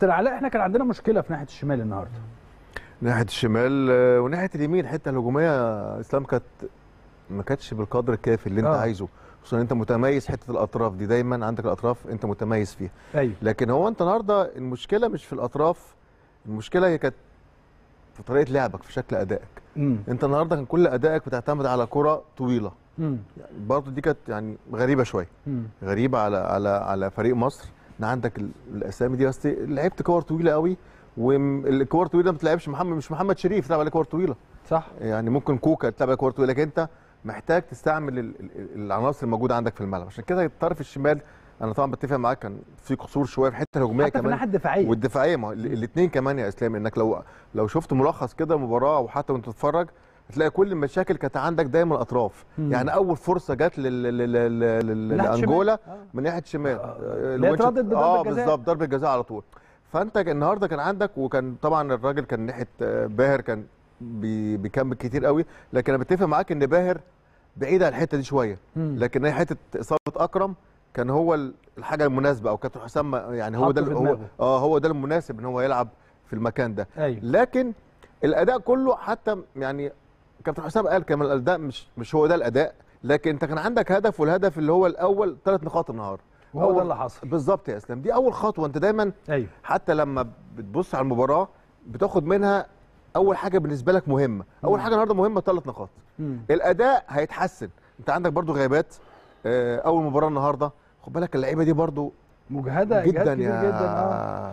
استاذ علاء احنا كان عندنا مشكله في ناحيه الشمال النهارده ناحيه الشمال آه، وناحيه اليمين الحته الهجوميه اسلام كانت ما كانتش بالقدر الكافي اللي انت آه. عايزه خصوصا انت متميز حته الاطراف دي دايما عندك الاطراف انت متميز فيها أيوه. لكن هو انت النهارده المشكله مش في الاطراف المشكله هي كانت في طريقه لعبك في شكل ادائك مم. انت النهارده كان كل ادائك بتعتمد على كره طويله يعني برضه دي كانت يعني غريبه شويه غريبه على على على فريق مصر احنا عندك الاسامي دي بس لعبت كور طويله قوي والكور طويله ما بتلعبش محمد مش محمد شريف تلعب عليه كور طويله صح يعني ممكن كوكا تلعب عليه كور طويله لكن انت محتاج تستعمل العناصر الموجوده عندك في الملعب عشان كده الطرف الشمال انا طبعا بتفق معاك كان في قصور شويه في الحته الهجوميه كمان في الناحيه الدفاعيه والدفاعيه ما الاثنين كمان يا اسلام انك لو لو شفت ملخص كده مباراه وحتى وانت بتتفرج تلاقي كل المشاكل كانت عندك دايما الاطراف مم. يعني اول فرصه جت لانجولا آه. من ناحيه شمال آه. آه، لا بضربه اه بالظبط ضربه جزاء على طول فانت النهارده كان عندك وكان طبعا الراجل كان ناحيه باهر كان بيكمل كتير قوي لكن انا بتفق معاك ان باهر بعيد عن الحته دي شويه لكن هي حته اصابه اكرم كان هو الحاجه المناسبه او كابتن حسام يعني هو ده هو اه هو ده المناسب ان هو يلعب في المكان ده أيوه. لكن الاداء كله حتى يعني كابتن حسام قال كمان الاداء مش مش هو ده الاداء لكن انت كان عندك هدف والهدف اللي هو الاول ثلاث نقاط النهارده وهو ده اللي حصل بالظبط يا اسلام دي اول خطوه انت دايما أيوه. حتى لما بتبص على المباراه بتاخد منها اول حاجه بالنسبه لك مهمه اول مم. حاجه النهارده مهمه ثلاث نقاط مم. الاداء هيتحسن انت عندك برضو غيابات آه، اول مباراه النهارده خد بالك اللعيبه دي برضو مجهده جدا يا جدا آه.